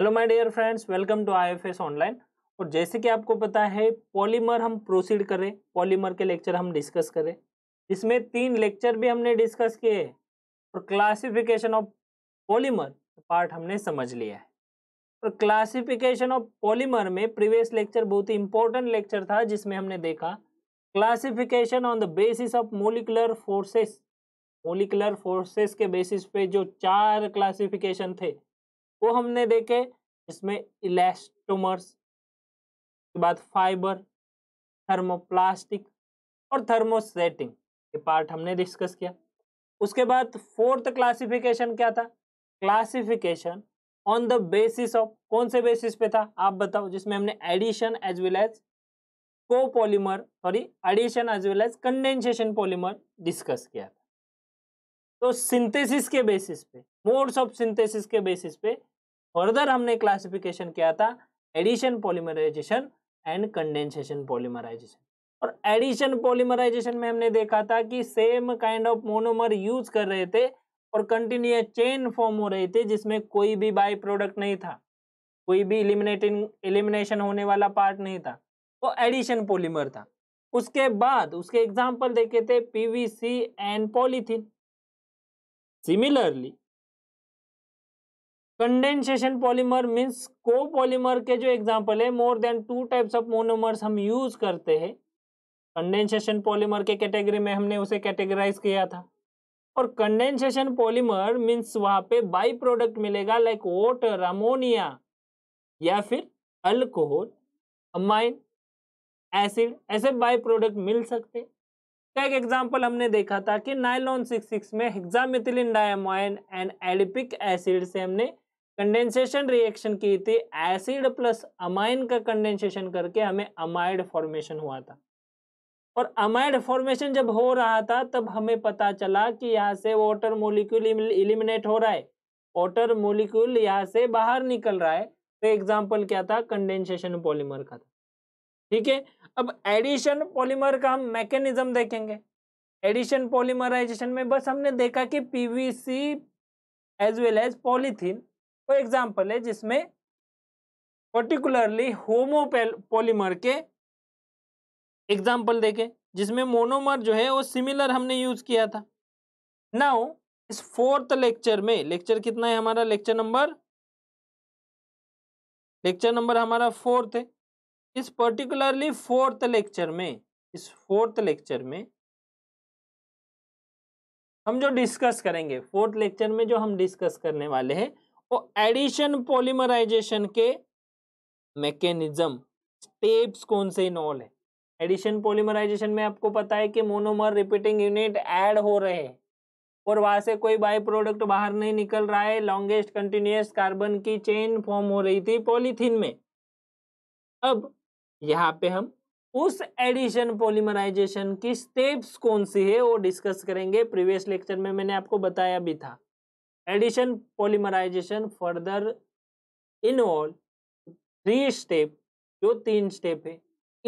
hello my dear friends welcome to IFS online और जैसे कि आपको पता है पॉलीमर हम प्रोसीड करें पॉलीमर के लेक्चर हम डिस्कस करें इसमें तीन लेक्चर भी हमने डिस्कस किए और क्लासिफिकेशन ऑफ पॉलीमर पार्ट हमने समझ लिया है और क्लासिफिकेशन ऑफ पॉलीमर में प्रीवियस लेक्चर बहुत ही इंपॉर्टेंट लेक्चर था जिसमें हमने देखा classification on the basis of molecular forces molecular forces के बेसिस पे जो चार क्लासिफिकेशन थे वो हमने देखे इसमें इलेस्टोमर्स के बाद फाइबर थर्मोप्लास्टिक और थर्मोसेटिंग ये पार्ट हमने डिस्कस किया उसके बाद फोर्थ क्लासिफिकेशन क्या था classification on the basis of कौन से बेसिस पे था आप बताओ जिसमें हमने addition as well as polymer sorry addition as well as condensation polymer discuss किया तो सिंथेसिस के बेसिस पे मोड्स ऑफ सिंथेसिस के बेसिस पे फर्दर हमने क्लासिफिकेशन किया था addition polymerisation and condensation polymerisation और एडिशन पॉलीमराइजेशन में हमने देखा था कि same kind of monomer use कर रहे थे और कंटिन्यूस चेन फॉर्म हो रहे थे जिसमें कोई भी बाई प्रोडक्ट नहीं था कोई भी इलिमिनेटिंग एलिमिनेशन होने वाला पार्ट नहीं था वो एडिशन पॉलीमर था उसके बाद उसके एग्जाम्पल देखे थे PVC and polythene similarly condensation polymer means polymer के जो एग्जांपल है more than two types of monomers हम यूज करते हैं कंडेंसेशन पॉलीमर के कैटेगरी में हमने उसे कैटेगराइज किया था और कंडेंसेशन पॉलीमर मीन्स वहां पे बाई प्रोडक्ट मिलेगा लाइक वोटर अमोनिया या फिर अल्कोहल अमाइन एसिड ऐसे बाई प्रोडक्ट मिल सकते हैं एक एग्जाम्पल हमने देखा था कि नाइलॉन सिक्स सिक्स में hexamethylene diamine and adipic acid से हमने कंडेंसेशन रिएक्शन की थी एसिड प्लस अमाइन का कंडेंसेशन करके हमें अमाइड फॉर्मेशन हुआ था और अमाइड फॉर्मेशन जब हो रहा था तब हमें पता चला कि यहाँ से वाटर मोलिक्यूल इलिमिनेट हो रहा है वाटर मोलिक्यूल यहाँ से बाहर निकल रहा है तो एग्जाम्पल क्या था कंडेंसेशन पॉलीमर का था ठीक है अब एडिशन पॉलीमर का हम मैकेनिज्म देखेंगे एडिशन पॉलीमराइजेशन में बस हमने देखा कि PVC as well as polythene वो एग्जाम्पल है जिसमें पर्टिकुलरली होमो पॉलीमर के एग्जाम्पल देखे जिसमें मोनोमर जो है वो सिमिलर हमने यूज किया था नाउ इस फोर्थ लेक्चर में लेक्चर कितना है हमारा लेक्चर नंबर लेक्चर नंबर हमारा फोर्थ है इस पर्टिकुलरली फोर्थ लेक्चर में इस फोर्थ लेक्चर में हम जो डिस्कस करेंगे फोर्थ लेक्चर में जो हम डिस्कस करने वाले हैं वो एडिशन पॉलीमराइजेशन के मैकेनिज्म स्टेप्स कौन से इन्वॉल्व है एडिशन पॉलीमराइजेशन में आपको पता है कि मोनोमर रिपीटिंग यूनिट ऐड हो रहे हैं और वहां से कोई बाय प्रोडक्ट बाहर नहीं निकल रहा है लॉन्गेस्ट कंटिन्यूस कार्बन की चेन फॉर्म हो रही थी पॉलीथीन में अब यहाँ पे हम उस एडिशन पॉलीमराइजेशन की स्टेप्स कौन सी है वो डिस्कस करेंगे प्रीवियस लेक्चर में मैंने आपको बताया भी था addition polymerisation further involve three step जो तीन स्टेप है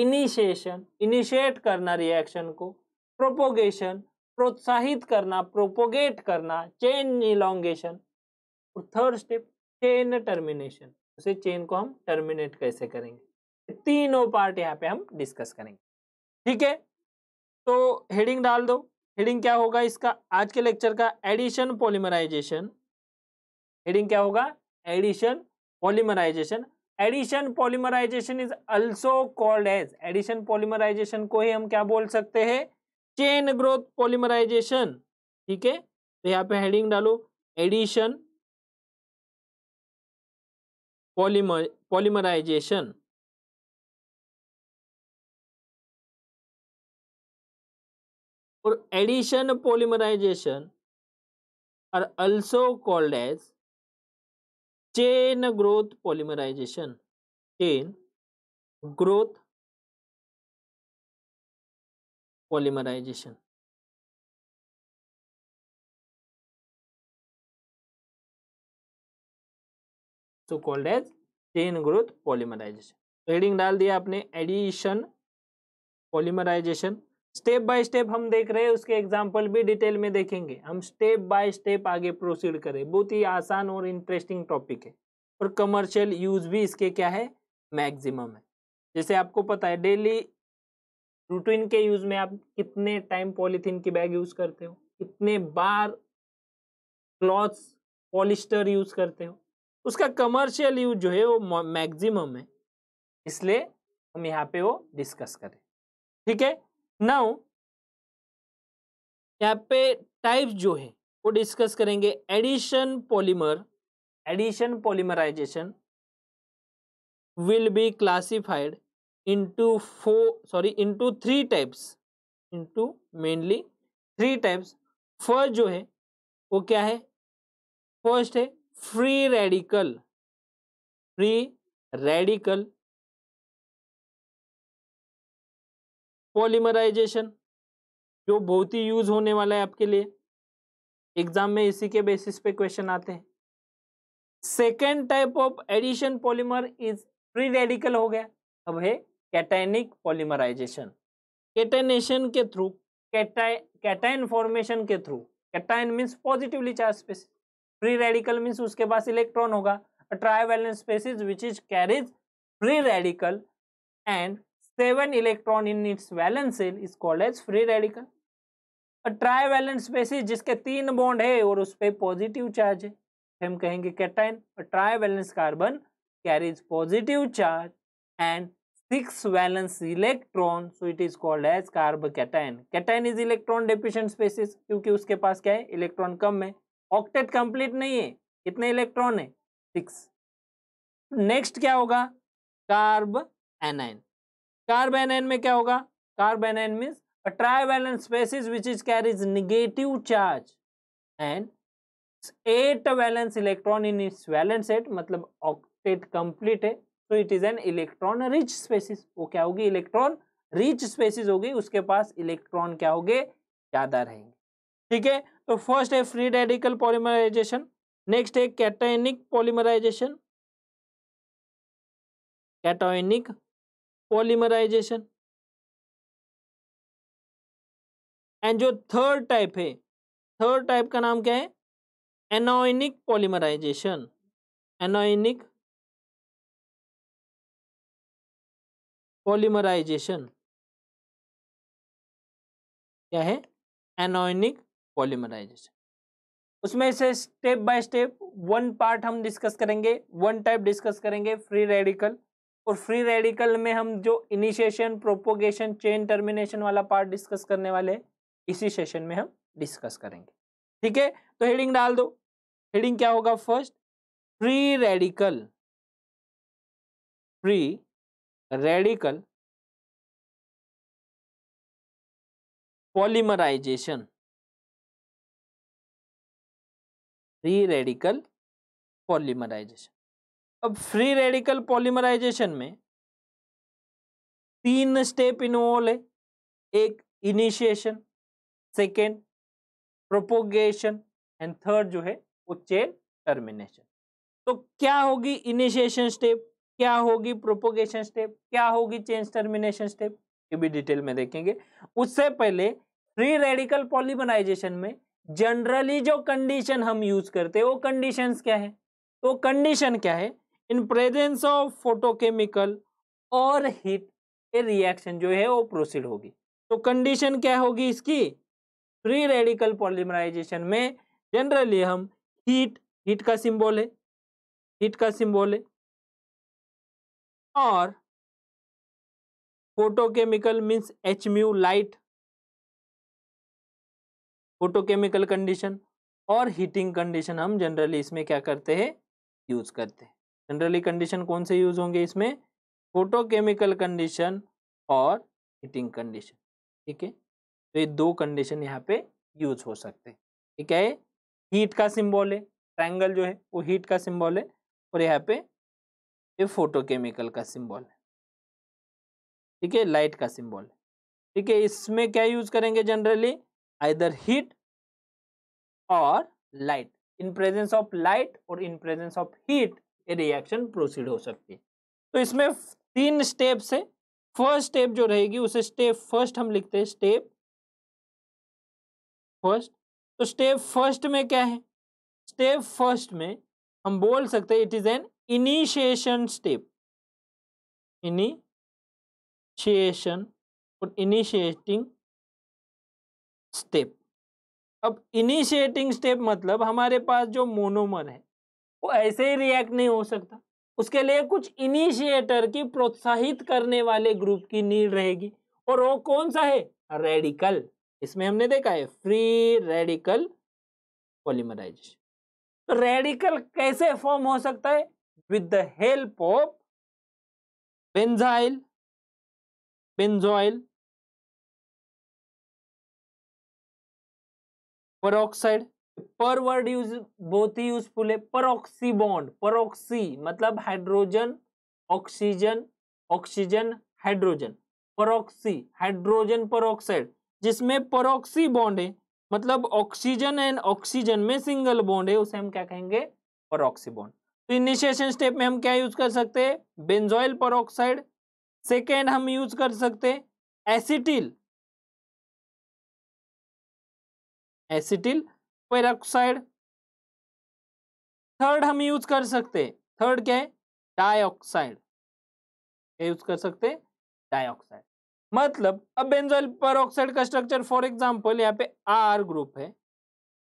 इनिशिएशन इनिशिएट करना रिएक्शन को प्रोपोगेशन प्रोत्साहित करना प्रोपोगेट करना चेन इलांगेशन और थर्ड स्टेप चेन टर्मिनेशन उसे चेन को हम टर्मिनेट कैसे करेंगे तीनों पार्ट यहाँ पे हम डिस्कस करेंगे ठीक है तो हेडिंग डाल दो हेडिंग क्या होगा इसका आज के लेक्चर का एडिशन पॉलीमराइजेशन हेडिंग क्या होगा addition polymerisation addition polymerisation is also called as addition polymerisation को ही हम क्या बोल सकते हैं चेन ग्रोथ पॉलीमराइजेशन ठीक है तो यहाँ पे हेडिंग डालो addition polymer polymerisation or addition polymerization are also called as chain growth polymerization chain growth polymerization so called as chain growth polymerization heading डाल दिया आपने addition polymerisation step by step हम देख रहे हैं उसके एग्जाम्पल भी डिटेल में देखेंगे हम स्टेप बाय स्टेप आगे प्रोसीड करें बहुत ही आसान और इंटरेस्टिंग टॉपिक है और कमर्शियल यूज भी इसके क्या है मैक्सिमम है जैसे आपको पता है डेली रूटीन के यूज में आप कितने टाइम पॉलीथीन की बैग यूज करते हो कितने बार क्लॉथ्स पॉलिस्टर यूज करते हो उसका कमर्शियल यूज जो है वो मैक्सिमम है इसलिए हम यहाँ पे वो डिस्कस करें ठीक है नाउ यहाँ पे टाइप जो है वो डिस्कस करेंगे addition polymer addition polymerisation will be classified into four sorry into three types into mainly three types first जो है वो क्या है फर्स्ट है free radical free radical polymerisation जो बहुत ही यूज होने वाला है आपके लिए एग्जाम में इसी के बेसिस पे क्वेश्चन आते हैं second type of addition polymer is free radical हो गया अब है कैटाइनिक पॉलीमराइजेशन कैटाइनेशन के थ्रू कैटाइन फॉर्मेशन के through cation means positively charge species free radical means उसके पास इलेक्ट्रॉन होगा trivalent species which is carries free radical and 7 electron in its valence shell is called as free radical trivalent species जिसके तीन bond है और उस पर positive charge है हम कहेंगे कैटाइन और trivalence carbon carries positive charge and six valence electron so it is called as carbocation cation is electron deficient species क्योंकि उसके पास क्या है इलेक्ट्रॉन कम है ऑक्टेट कंप्लीट नहीं है कितने इलेक्ट्रॉन है सिक्स नेक्स्ट क्या होगा कार्ब एनाइन कार्बेनेन में क्या होगा carbanion means a trivalent species which is carries negative charge and eight valence electron in its valence eight मतलब ऑक्टेट कंप्लीट है तो it is an electron rich species वो क्या होगी इलेक्ट्रॉन रिच स्पेसिस होगी उसके पास इलेक्ट्रॉन क्या होगे ज्यादा रहेंगे ठीक है तो फर्स्ट है फ्री रेडिकल पॉलीमराइजेशन नेक्स्ट है cationic polymerisation cationic polymerisation and जो थर्ड टाइप है थर्ड टाइप का नाम क्या है एनोइनिक पॉलीमराइजेशन एनोइनिक पॉलीमराइजेशन क्या है एनोइनिक पॉलीमराइजेशन उसमें से step by step one part हम डिस्कस करेंगे वन टाइप डिस्कस करेंगे फ्री रेडिकल और फ्री रेडिकल में हम जो इनिशिएशन प्रोपोगेशन चेन टर्मिनेशन वाला पार्ट डिस्कस करने वाले इसी सेशन में हम डिस्कस करेंगे ठीक है तो हेडिंग डाल दो हेडिंग क्या होगा first free radical free radical polymerisation free radical polymerisation अब फ्री रेडिकल पॉलीमराइजेशन में तीन स्टेप इन्वॉल्व है एक initiation second propagation and third जो है वो चेन टर्मिनेशन तो क्या होगी इनिशिएशन स्टेप क्या होगी प्रोपोगेशन स्टेप क्या होगी चेंज टर्मिनेशन स्टेप ये भी डिटेल में देखेंगे उससे पहले फ्री रेडिकल पॉलीमराइजेशन में जनरली जो कंडीशन हम यूज करते हैं वो कंडीशंस तो क्या है तो कंडीशन क्या है इन प्रेजेंस ऑफ फोटोकेमिकल और हीट ये रिएक्शन जो है वो प्रोसीड होगी तो कंडीशन क्या होगी इसकी फ्री रेडिकल पॉलीमराइजेशन में जनरली हम हीट हीट का सिंबल है हीट का सिंबल है और photochemical means H mu light photochemical condition और हीटिंग कंडीशन हम जनरली इसमें क्या करते हैं यूज करते हैं जनरली कंडीशन कौन से यूज होंगे इसमें फोटोकेमिकल कंडीशन और हीटिंग कंडीशन ठीक है तो ये दो कंडीशन यहाँ पे यूज हो सकते हैं ठीक है हीट का सिंबल है ट्रायंगल जो है वो हीट का सिंबल है और यहाँ पे ये फोटोकेमिकल का सिंबल है ठीक है लाइट का सिंबल है ठीक है इसमें क्या यूज करेंगे जनरली आइदर हीट और light in presence of light और इन प्रेजेंस ऑफ हीट ये रिएक्शन प्रोसीड हो सकती है तो इसमें तीन स्टेप है फर्स्ट स्टेप जो रहेगी उसे स्टेप फर्स्ट हम लिखते हैं स्टेप फर्स्ट तो स्टेप फर्स्ट में क्या है स्टेप फर्स्ट में हम बोल सकते हैं it is an initiation step initiation और इनिशिएटिंग स्टेप अब इनिशिएटिंग स्टेप मतलब हमारे पास जो मोनोमर है वो ऐसे ही रिएक्ट नहीं हो सकता उसके लिए कुछ इनिशिएटर की प्रोत्साहित करने वाले ग्रुप की नीड रहेगी और वो कौन सा है रेडिकल इसमें हमने देखा है फ्री रेडिकल पॉलीमराइजेशन तो रेडिकल कैसे फॉर्म हो सकता है with the help of benzyl benzoyl peroxide पर वर्ड यूज बहुत ही यूजफुल है परोक्सी बॉन्ड परोक्सी मतलब hydrogen oxygen oxygen hydrogen peroxy hydrogen peroxide जिसमें परोक्सी बॉन्ड है मतलब ऑक्सीजन एंड ऑक्सीजन में सिंगल बॉन्ड है उसे हम क्या कहेंगे परोक्सी बॉन्ड तो इनिशिएशन स्टेप में हम क्या यूज कर सकते हैं बेंजोइल परोक्साइड सेकेंड हम यूज कर सकते एसिटिल एसिटिल पेरोक्साइड थर्ड हम यूज कर सकते थर्ड क्या है डाइऑक्साइड यूज कर सकते डाइऑक्साइड मतलब अब बेंजोइल परऑक्साइड का स्ट्रक्चर फॉर एग्जांपल यहाँ पे आर ग्रुप है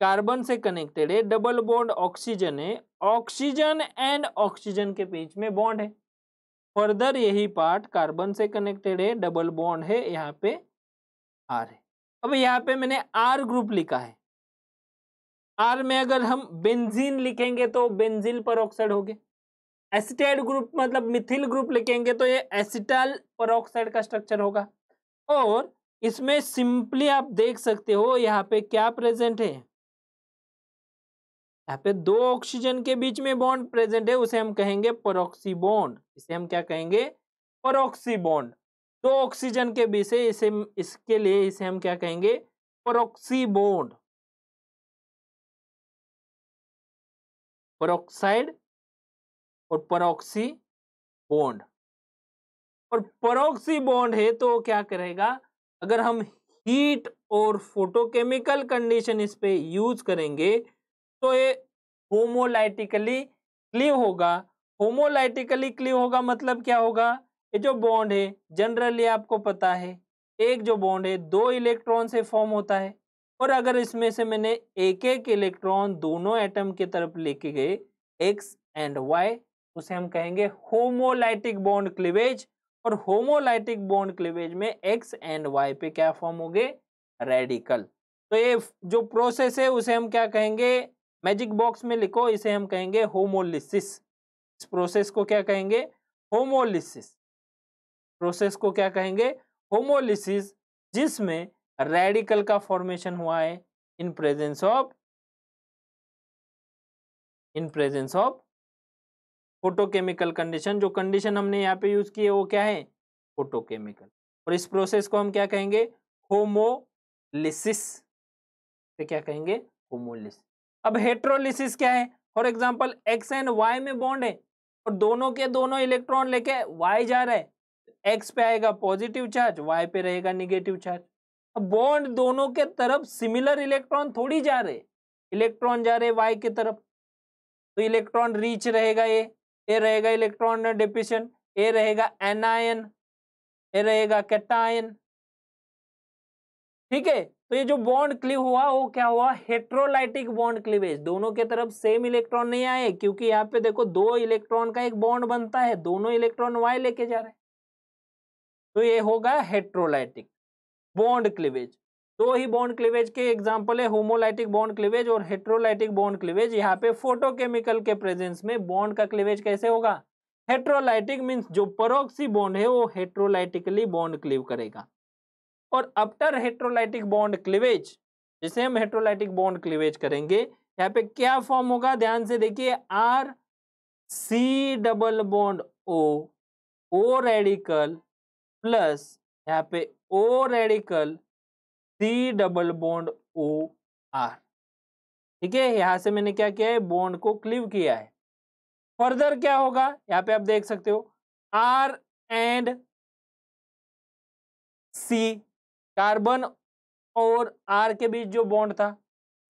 कार्बन से कनेक्टेड है डबल बॉन्ड ऑक्सीजन है ऑक्सीजन एंड ऑक्सीजन के बीच में बॉन्ड है फर्दर यही पार्ट कार्बन से कनेक्टेड है डबल बॉन्ड है यहाँ पे आर है अब यहाँ पे मैंने आर ग्रुप लिखा है आर में अगर हम बेंजीन लिखेंगे तो बेंजिल पर हो गए एसिटेड ग्रुप मतलब मिथिल ग्रुप लिखेंगे तो ये एसिटाल पर का स्ट्रक्चर होगा और इसमें सिंपली आप देख सकते हो यहाँ पे क्या प्रेजेंट है यहाँ पे दो ऑक्सीजन के बीच में बॉन्ड प्रेजेंट है उसे हम कहेंगे परोक्सी बॉन्ड इसे हम क्या कहेंगे परोक्सी बॉन्ड दो ऑक्सीजन के बीच है इसे इसके लिए इसे हम क्या कहेंगे परोक्सी बॉन्ड परोक्साइड और परोक्सी बॉन्ड और परोक्सी बॉन्ड है तो क्या करेगा अगर हम हीट और फोटोकेमिकल कंडीशन इस पे यूज करेंगे तो ये होमोलाइटिकली क्लीव होगा होमोलाइटिकली क्लीव होगा मतलब क्या होगा ये जो बॉन्ड है जनरली आपको पता है एक जो बॉन्ड है दो इलेक्ट्रॉन से फॉर्म होता है और अगर इसमें से मैंने एक एक इलेक्ट्रॉन दोनों एटम की तरफ लेके गए एक्स एंड वाई उसे हम कहेंगे होमोलाइटिक बॉन्ड क्लिवेज और होमोलाइटिक बॉन्ड क्लिवेज में एक्स एंड वाई पे क्या फॉर्म हो गए रेडिकल तो ये जो प्रोसेस है उसे हम क्या कहेंगे मैजिक बॉक्स में लिखो इसे हम कहेंगे होमोलिसिस इस प्रोसेस को क्या कहेंगे होमोलिसिस प्रोसेस को क्या कहेंगे होमोलिसिस जिसमें रेडिकल का फॉर्मेशन हुआ है in presence of in presence of photochemical condition जो कंडीशन हमने यहाँ पे यूज की है वो क्या है फोटोकेमिकल और इस प्रोसेस को हम क्या कहेंगे होमोलिसिस से क्या कहेंगे होमोलिस अब हेट्रोलिसिस क्या है for example X and Y में बॉन्ड है और दोनों के दोनों इलेक्ट्रॉन लेके वाई जा रहा है एक्स पे आएगा पॉजिटिव चार्ज वाई पे रहेगा निगेटिव चार्ज बॉन्ड दोनों के तरफ सिमिलर इलेक्ट्रॉन थोड़ी जा रहे इलेक्ट्रॉन जा रहे वाई की तरफ तो इलेक्ट्रॉन रीच रहेगा ए ए रहेगा इलेक्ट्रॉन डेपिशन ए रहेगा एनायन ए रहेगा कैटायन ठीक है तो ये जो बॉन्ड क्लिव हुआ वो क्या हुआ हेट्रोलाइटिक बॉन्ड क्लिवेज दोनों के तरफ सेम इलेक्ट्रॉन नहीं आए क्योंकि यहाँ पे देखो दो इलेक्ट्रॉन का एक बॉन्ड बनता है दोनों इलेक्ट्रॉन वाई लेके जा रहे तो ये होगा हेट्रोलाइटिक बॉन्ड क्लिवेज दो ही बॉन्ड क्लिवेज के एग्जाम्पल है होमोलाइटिक बॉन्ड क्लिवेज और हेट्रोलाइटिक बॉन्ड क्लिवेज यहाँ पे फोटोकेमिकल के प्रेजेंस में बॉन्ड का क्लिवेज कैसे होगा हेट्रोलाइटिक मीन्स जो परोक्सी बॉन्ड है वो हेट्रोलाइटिकली बॉन्ड क्लीव करेगा और अपटर हेट्रोलाइटिक बॉन्ड क्लिवेज जिसे हम हेट्रोलाइटिक बॉन्ड क्लिवेज करेंगे यहाँ पे क्या फॉर्म होगा ध्यान से देखिए R C double bond O O radical plus यहाँ पे O radical C double bond O R ठीक है यहां से मैंने क्या किया है बॉन्ड को क्लीव किया है फर्दर क्या होगा यहाँ पे आप देख सकते हो आर एंड सी कार्बन और आर के बीच जो बॉन्ड था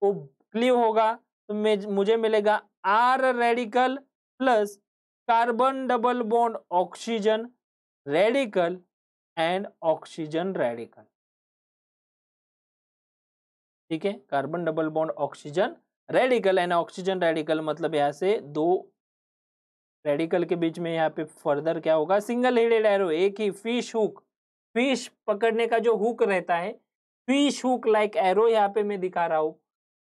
वो क्लीव होगा तो मुझे मिलेगा R radical plus carbon double bond oxygen radical and oxygen radical ठीक है carbon double bond oxygen radical and oxygen radical मतलब यहाँ से दो रेडिकल के बीच में यहाँ पे फर्दर क्या होगा सिंगल हेडेड एरो एक ही फिश हुक फिश पकड़ने का जो हुक रहता है फिश हुक लाइक एरो यहाँ पे मैं दिखा रहा हूँ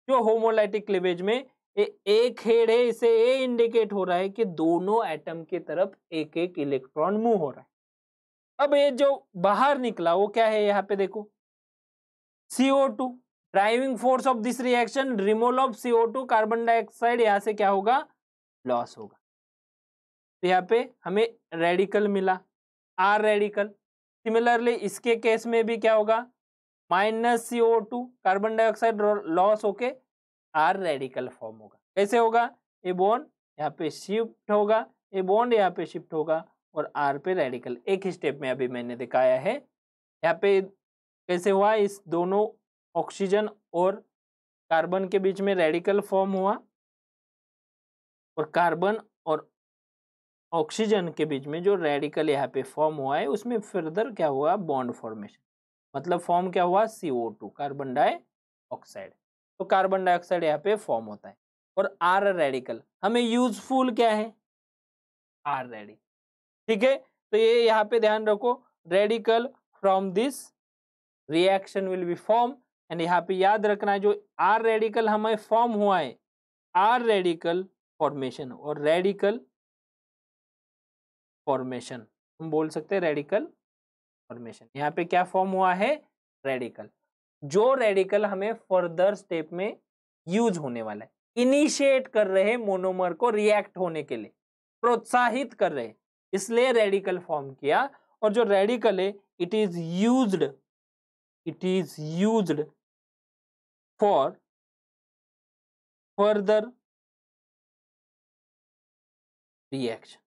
जो होमोलाइटिक लिवेज में ए, एक हेड है इसे ये इंडिकेट हो रहा है कि दोनों एटम की तरफ एक एक इलेक्ट्रॉन मूव हो रहा है अब ये जो बाहर निकला वो क्या है यहाँ पे देखो CO two driving force of this reaction removal of CO two carbon dioxide यहाँ से क्या होगा लॉस होगा तो यहाँ पे हमें रेडिकल मिला आर रेडिकल सिमिलरली इसके केस में भी क्या होगा minus CO two carbon dioxide loss होके आर रेडिकल फॉर्म होगा कैसे होगा ये बॉन्ड यहाँ पे शिफ्ट होगा ये बॉन्ड यहाँ पे शिफ्ट होगा और आर पे रेडिकल एक ही स्टेप में अभी मैंने दिखाया है यहाँ पे कैसे हुआ इस दोनों ऑक्सीजन और कार्बन के बीच में रेडिकल फॉर्म हुआ और कार्बन और ऑक्सीजन के बीच में जो रेडिकल यहाँ पे फॉर्म हुआ है उसमें फर्दर क्या हुआ बॉन्ड फॉर्मेशन मतलब फॉर्म क्या हुआ C O two carbon dioxide तो कार्बन डाइऑक्साइड यहाँ पे फॉर्म होता है और आर रेडिकल हमें यूजफुल क्या है आर रेडिकल ठीक है तो ये यहाँ पे ध्यान रखो radical from this reaction will be form and यहाँ पे याद रखना है जो आर रेडिकल हमें फॉर्म हुआ है आर रेडिकल फॉर्मेशन और रेडिकल फॉर्मेशन हम बोल सकते हैं रेडिकल फॉर्मेशन यहाँ पे क्या फॉर्म हुआ है रेडिकल जो रेडिकल हमें फर्दर स्टेप में यूज होने वाला है इनिशिएट कर रहे मोनोमर को रिएक्ट होने के लिए प्रोत्साहित कर रहे हैं इसलिए रेडिकल फॉर्म किया और जो रेडिकल है it is used it is used for further reaction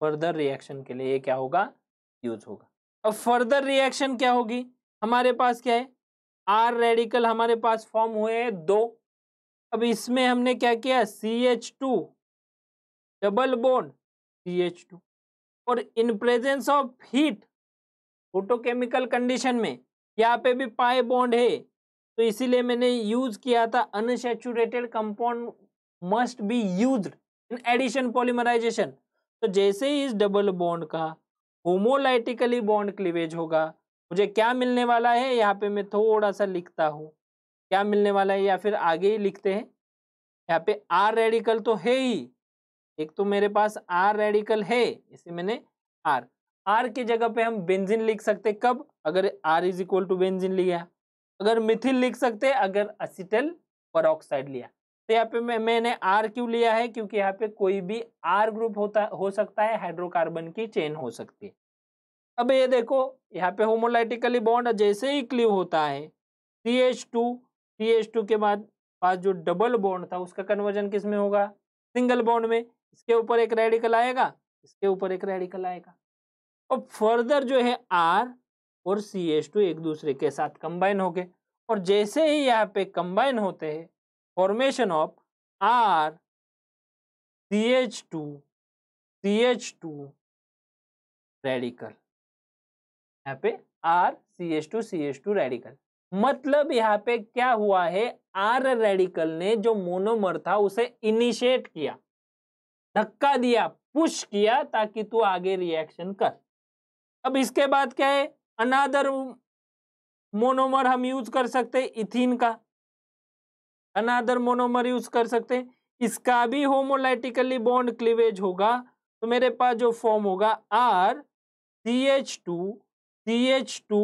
further reaction के लिए ये क्या होगा यूज होगा अब फर्दर रिएक्शन क्या होगी हमारे पास क्या है आर रेडिकल हमारे पास फॉर्म हुए हैं दो अब इसमें हमने क्या किया C H two double bond C H two और in presence of heat photochemical condition में यहाँ पे भी पाए बॉन्ड है तो इसीलिए मैंने यूज किया था unsaturated compound must be use in addition polymerisation तो जैसे ही इस डबल बॉन्ड का होमोलाइटिकली बॉन्ड क्लीवेज होगा मुझे क्या मिलने वाला है यहाँ पे मैं थोड़ा सा लिखता हूँ क्या मिलने वाला है या फिर आगे ही लिखते हैं यहाँ पे आर रेडिकल तो है ही एक तो मेरे पास आर रेडिकल है इसे मैंने आर आर की जगह पे हम बेंजिन लिख सकते कब अगर R is equal to benzene लिया अगर मिथिल लिख सकते अगर असिटल परोक्साइड लिया तो यहाँ पे मैं मैंने आर क्यों लिया है क्योंकि यहाँ पे कोई भी आर ग्रुप होता हो सकता है हाइड्रोकार्बन की चेन हो सकती है अब ये देखो यहाँ पे होमोलाइटिकली बॉन्ड जैसे ही क्लीव होता है C H two C H two के बाद पास जो डबल बॉन्ड था उसका कन्वर्जन किस में होगा सिंगल बॉन्ड में इसके ऊपर एक रेडिकल आएगा इसके ऊपर एक रेडिकल आएगा और फर्दर जो है आर और सी एच टू एक दूसरे के साथ कंबाइन हो गए और जैसे ही यहाँ पे कंबाइन होते हैं formation of R C H two C H two radical यहाँ पे R C H two C H two radical मतलब यहाँ पे क्या हुआ है आर रेडिकल ने जो मोनोमर था उसे इनिशिएट किया धक्का दिया पुश किया ताकि तू आगे रिएक्शन कर अब इसके बाद क्या है अनादर मोनोमर हम यूज कर सकते इथिन का अनादर मोनोमर यूज कर सकते इसका भी होमोलाइटिकली बॉन्ड क्लीवेज होगा तो मेरे पास जो फॉर्म होगा R C H two C H two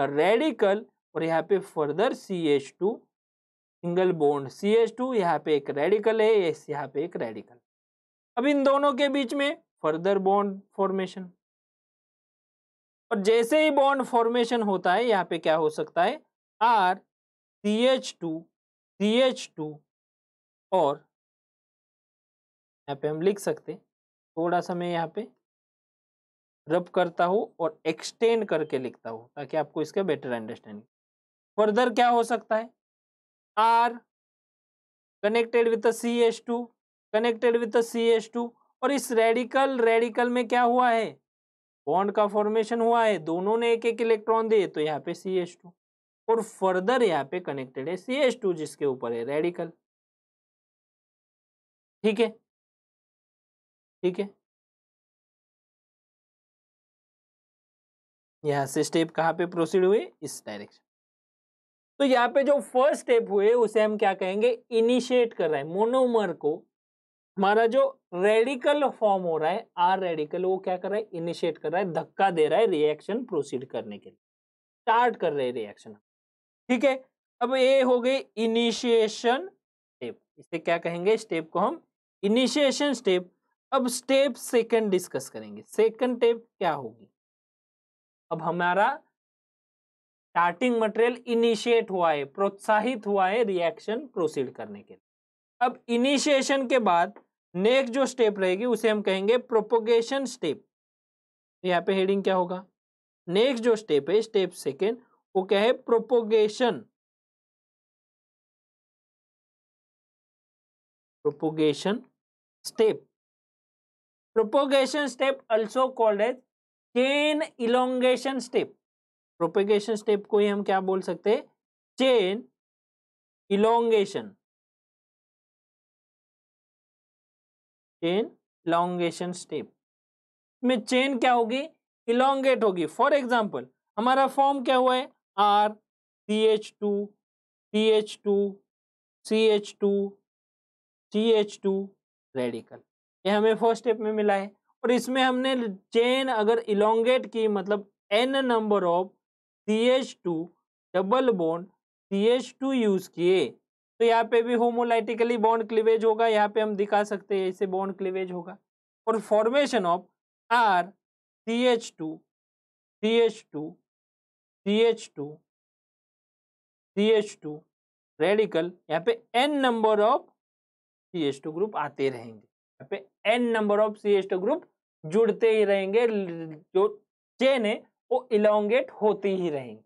radical और यहाँ पे further C H two single bond C H two यहाँ पे एक रेडिकल है यहाँ पे एक रेडिकल अब इन दोनों के बीच में फर्दर बॉन्ड फॉर्मेशन और जैसे ही बॉन्ड फॉर्मेशन होता है यहाँ पे क्या हो सकता है R C H two C H two और यहाँ पे हम लिख सकते थोड़ा सा मैं यहाँ पे रब करता हूँ और एक्सटेंड करके लिखता हूँ ताकि आपको इसका बेटर अंडरस्टैंडिंग फर्दर क्या हो सकता है R connected with C H two connected with the C H two और इस रेडिकल रेडिकल में क्या हुआ है बॉन्ड का फॉर्मेशन हुआ है दोनों ने एक एक इलेक्ट्रॉन दिए तो यहाँ पे सी एच टू और फर्दर यहाँ पे कनेक्टेड है सी एच टू जिसके ऊपर है रेडिकल ठीक है ठीक है यहाँ से स्टेप कहाँ पे प्रोसीड हुए इस डायरेक्शन तो यहाँ पे जो फर्स्ट स्टेप हुए उसे हम क्या कहेंगे इनिशिएट कर रहा है मोनोमर को हमारा जो रेडिकल फॉर्म हो रहा है आर रेडिकल वो क्या कर रहा है इनिशिएट कर रहा है धक्का दे रहा है रिएक्शन प्रोसीड करने के लिए स्टार्ट कर रहे रिएक्शन ठीक है अब ये हो गई इनिशिएशन स्टेप इसे क्या कहेंगे स्टेप को हम इनिशिएशन स्टेप अब स्टेप सेकंड डिस्कस करेंगे सेकंड स्टेप क्या होगी अब हमारा स्टार्टिंग मटेरियल इनिशिएट हुआ है प्रोत्साहित हुआ है रिएक्शन प्रोसीड करने के लिए अब इनिशिएशन के बाद नेक्स्ट जो स्टेप रहेगी उसे हम कहेंगे प्रोपोगेशन स्टेप यहाँ पे हेडिंग क्या होगा नेक्स्ट जो स्टेप है स्टेप सेकेंड वो क्या है propagation propagation step propagation step also called as chain elongation step propagation step को ही हम क्या बोल सकते हैं chain elongation chain elongation step में चेन क्या होगी इलांगेट होगी फॉर एग्जाम्पल हमारा फॉर्म क्या हुआ है R C H two C H two C H two C H two radical ये हमें फर्स्ट स्टेप में मिला है और इसमें हमने चेन अगर इलांगेट की मतलब n number of C H two double bond C H two use किए तो यहाँ पे भी होमोलाइटिकली बॉन्ड क्लीवेज होगा यहाँ पे हम दिखा सकते हैं इसे बॉन्ड क्लीवेज होगा और formation of R C H two C H two C H two C H two radical यहाँ पे n number of C H two group आते रहेंगे यहाँ पे n number of C H two group जुड़ते ही रहेंगे जो चेन है वो इलोंगेट होती ही रहेंगे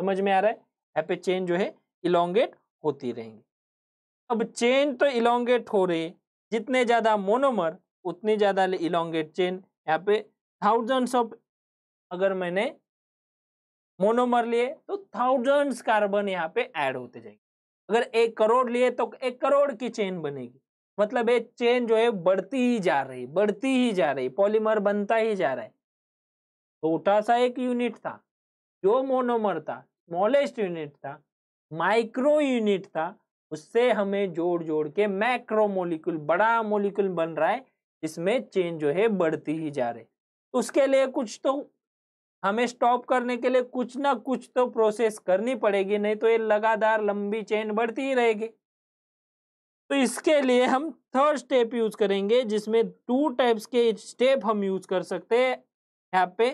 समझ में आ रहा है यहाँ पे चेन जो है इलोंगेट होती रहेंगी अब चेन तो इलोंगेट हो रही जितने ज़्यादा मोनोमर उतनी ज़्यादा इलोंगेट चेन यहाँ पे थाउजेंड्स ऑफ अगर मैंने मोनोमर लिए तो थाउजेंड्स कार्बन यहाँ पे ऐड होते जाएंगे अगर एक करोड़ लिए तो एक करोड़ की चेन बनेगी मतलब ये चेन जो है बढ़ती ही जा रही बढ़ती ही जा रही पॉलीमर बनता ही जा रहा है छोटा सा एक यूनिट था जो मोनोमर था स्मॉलेस्ट यूनिट था माइक्रो यूनिट था उससे हमें जोड़ जोड़ के मैक्रो मोलिक्यूल बड़ा मोलिक्यूल बन रहा है इसमें चेंज जो है बढ़ती ही जा रही उसके लिए कुछ तो हमें स्टॉप करने के लिए कुछ ना कुछ तो प्रोसेस करनी पड़ेगी नहीं तो ये लगातार लंबी चेन बढ़ती ही रहेगी तो इसके लिए हम थर्ड स्टेप यूज करेंगे जिसमें टू टाइप्स के स्टेप हम यूज कर सकते हैं यहाँ पे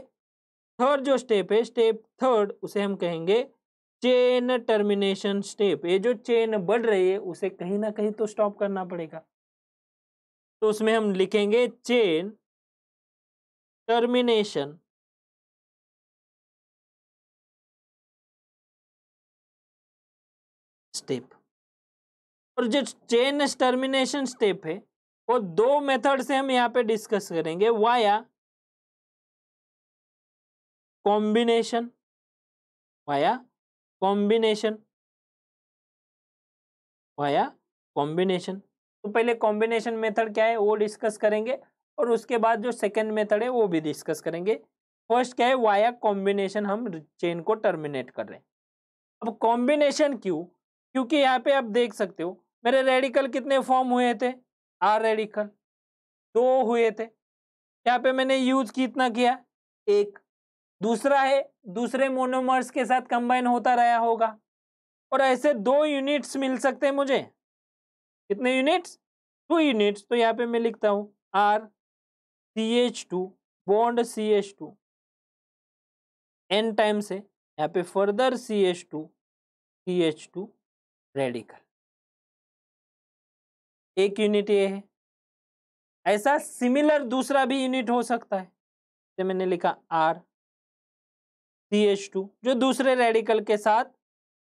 थर्ड जो स्टेप है स्टेप थर्ड उसे हम कहेंगे चेन टर्मिनेशन स्टेप ये जो चेन बढ़ रही है उसे कहीं ना कहीं तो स्टॉप करना पड़ेगा तो उसमें हम लिखेंगे चेन टर्मिनेशन स्टेप और जो चेन टर्मिनेशन स्टेप है वो दो मेथड से हम यहां पे डिस्कस करेंगे via combination via combination via combination तो पहले कॉम्बिनेशन मेथड क्या है वो डिस्कस करेंगे और उसके बाद जो सेकेंड मेथड है वो भी डिस्कस करेंगे फर्स्ट क्या है वाया कॉम्बिनेशन हम चेन को टर्मिनेट कर रहे हैं अब कॉम्बिनेशन क्यों क्योंकि यहाँ पे आप देख सकते हो मेरे रेडिकल कितने फॉर्म हुए थे आर रेडिकल दो हुए थे यहाँ पे मैंने यूज कितना किया एक दूसरा है दूसरे मोनोमर्स के साथ कंबाइन होता रहा होगा और ऐसे दो यूनिट्स मिल सकते हैं मुझे कितने यूनिट्स टू यूनिट्स तो यहाँ पे मैं लिखता हूँ R C H two bond C H two n time से यहाँ पे further C H two C H two radical एक यूनिट ये है ऐसा सिमिलर दूसरा भी यूनिट हो सकता है तो मैंने लिखा आर टू जो दूसरे रेडिकल के साथ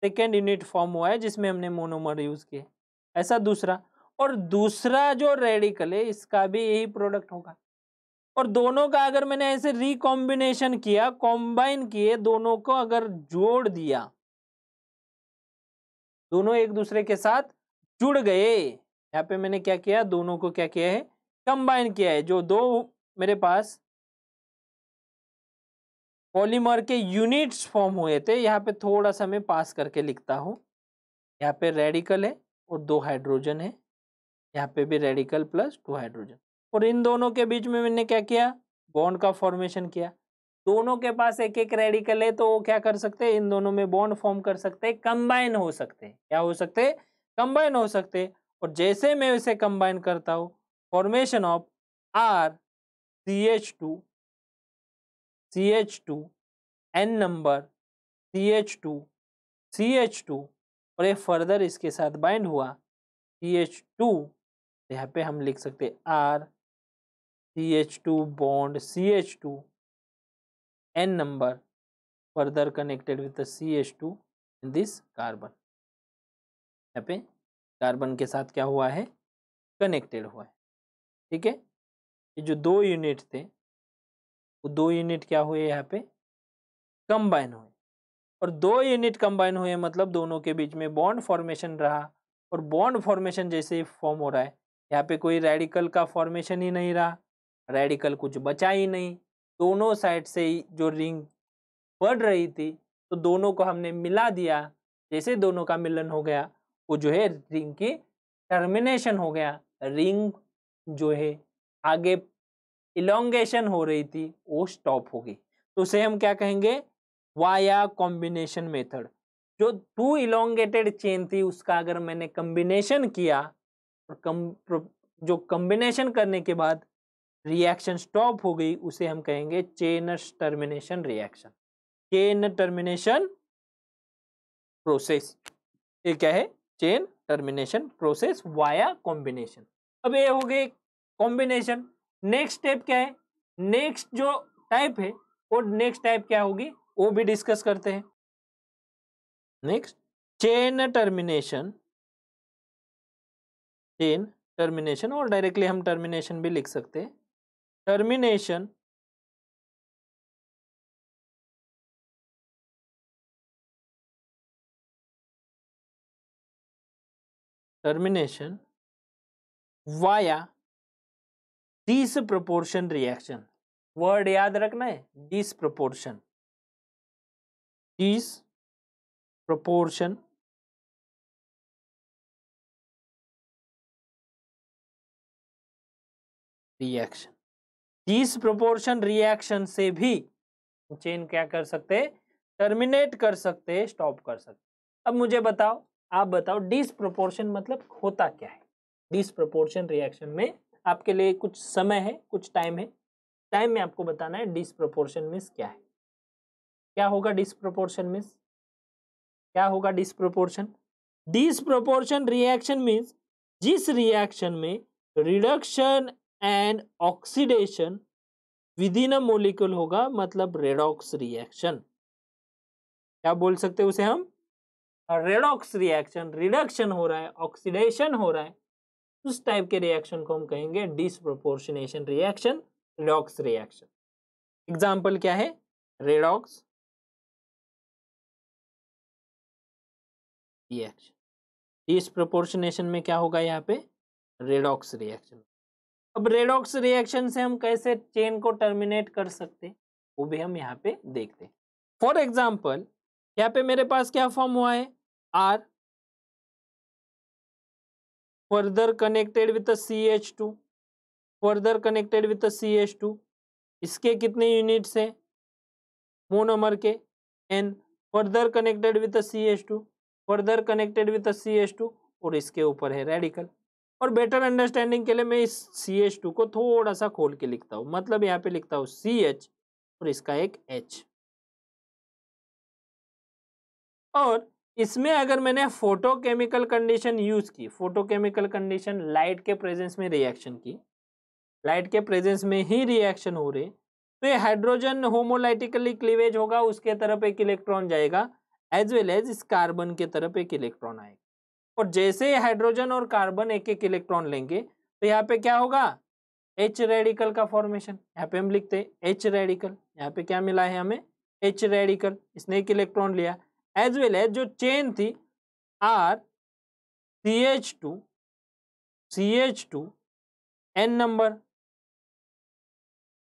सेकेंड यूनिट फॉर्म हुआ है जिसमें हमने मोनोमर यूज किया ऐसा दूसरा और दूसरा जो रेडिकल है इसका भी यही प्रोडक्ट होगा और दोनों का अगर मैंने ऐसे रिकॉम्बिनेशन किया कॉम्बाइन किए दोनों को अगर जोड़ दिया दोनों एक दूसरे के साथ जुड़ गए यहाँ पे मैंने क्या किया दोनों को क्या किया है कंबाइन किया है जो दो मेरे पास पॉलीमर के यूनिट्स फॉर्म हुए थे यहाँ पे थोड़ा सा मैं पास करके लिखता हूँ यहाँ पे रेडिकल है और दो हाइड्रोजन है यहाँ पे भी रेडिकल प्लस टू हाइड्रोजन और इन दोनों के बीच में मैंने क्या किया बॉन्ड का फॉर्मेशन किया दोनों के पास एक एक रेडिकल है तो वो क्या कर सकते हैं इन दोनों में बॉन्ड फॉर्म कर सकते हैं कंबाइन हो सकते हैं क्या हो सकते कंबाइन हो सकते और जैसे मैं इसे कंबाइन करता हूँ formation of R C H two C H two n number C H two C H two और ये फर्दर इसके साथ बाइंड हुआ सी एच टू यहाँ पे हम लिख सकते R C H two bond C H two n number further connected with C H two in this carbon यहाँ पे कार्बन के साथ क्या हुआ है कनेक्टेड हुआ है ठीक है ये जो दो यूनिट थे वो दो यूनिट क्या हुए यहाँ पे कंबाइन हुए और दो यूनिट कंबाइन हुए मतलब दोनों के बीच में बॉन्ड फॉर्मेशन रहा और बॉन्ड फॉर्मेशन जैसे फॉर्म हो रहा है यहाँ पे कोई रेडिकल का फॉर्मेशन ही नहीं रहा रेडिकल कुछ बचा ही नहीं दोनों साइड से जो रिंग बढ़ रही थी तो दोनों को हमने मिला दिया जैसे दोनों का मिलन हो गया वो जो है रिंग की टर्मिनेशन हो गया रिंग जो है आगे इलोंगेशन हो रही थी वो स्टॉप हो गई तो उसे हम क्या कहेंगे वाया कॉम्बिनेशन मेथड जो टू इलोंगेटेड चेन थी उसका अगर मैंने कम्बिनेशन किया और तो कम जो कम्बिनेशन करने के बाद रिएक्शन स्टॉप हो गई उसे हम कहेंगे chain termination reaction chain termination process ये क्या है chain termination process via combination अब ये हो गए कॉम्बिनेशन नेक्स्ट स्टेप क्या है नेक्स्ट जो टाइप है वो नेक्स्ट टाइप क्या होगी वो भी डिस्कस करते हैं next chain termination chain termination और डायरेक्टली हम टर्मिनेशन भी लिख सकते हैं termination termination via disproportion reaction word याद रखना है disproportion disproportion reaction disproportion reaction से भी चेन क्या कर सकते टर्मिनेट कर सकते स्टॉप कर सकते अब मुझे बताओ आप बताओ डिस प्रोपोर्शन मतलब होता क्या है डिस प्रोपोर्शन रिएक्शन में आपके लिए कुछ समय है कुछ टाइम है टाइम में आपको बताना है डिसप्रोपोर्शन मिस क्या है क्या होगा डिसप्रोपोर्शन मिस क्या होगा डिसप्रोपोर्शन डिसप्रोपोर्शन रिएक्शन मीन्स जिस रिएक्शन में reduction and oxidation within a molecule होगा मतलब रेडॉक्स रिएक्शन क्या बोल सकते हैं उसे हम रेडॉक्स रिएक्शन रिडक्शन हो रहा है ऑक्सीडेशन हो रहा है उस टाइप के रिएक्शन को हम कहेंगे disproportionation reaction redox reaction example क्या है रेडॉक्स रिएक्शन डिसप्रोपोर्शनेशन में क्या होगा यहाँ पे रेडॉक्स रिएक्शन अब रेडॉक्स रिएक्शन से हम कैसे चेन को टर्मिनेट कर सकते वो भी हम यहाँ पे देखते फॉर एग्जाम्पल यहाँ पे मेरे पास क्या फॉर्म हुआ है R further connected with the CH2 further connected with the CH2 इसके कितने यूनिट्स हैं मोनोमर के n further connected with the C H two further connected with the C H two और इसके ऊपर है रेडिकल और बेटर अंडरस्टैंडिंग के लिए मैं इस सी एच टू को थोड़ा सा खोल के लिखता हूँ मतलब यहाँ पे लिखता हूँ सी एच और इसका एक एच और इसमें अगर मैंने फोटोकेमिकल कंडीशन यूज की फोटोकेमिकल कंडीशन लाइट के प्रेजेंस में रिएक्शन की लाइट के प्रेजेंस में ही रिएक्शन हो रहे तो ये हाइड्रोजन होमोलाइटिकली क्लीवेज होगा उसके तरफ एक इलेक्ट्रॉन जाएगा एज वेल एज इस कार्बन के तरफ एक इलेक्ट्रॉन आएगा और जैसे हाइड्रोजन और कार्बन एक एक इलेक्ट्रॉन लेंगे तो यहाँ पे क्या होगा एच रेडिकल का फॉर्मेशन यहाँ पे हम लिखते हैं एच रेडिकल यहाँ पे क्या मिला है हमें एच रेडिकल इसने एक इलेक्ट्रॉन लिया एज वेल एज जो चेन थी R C H two C H two n number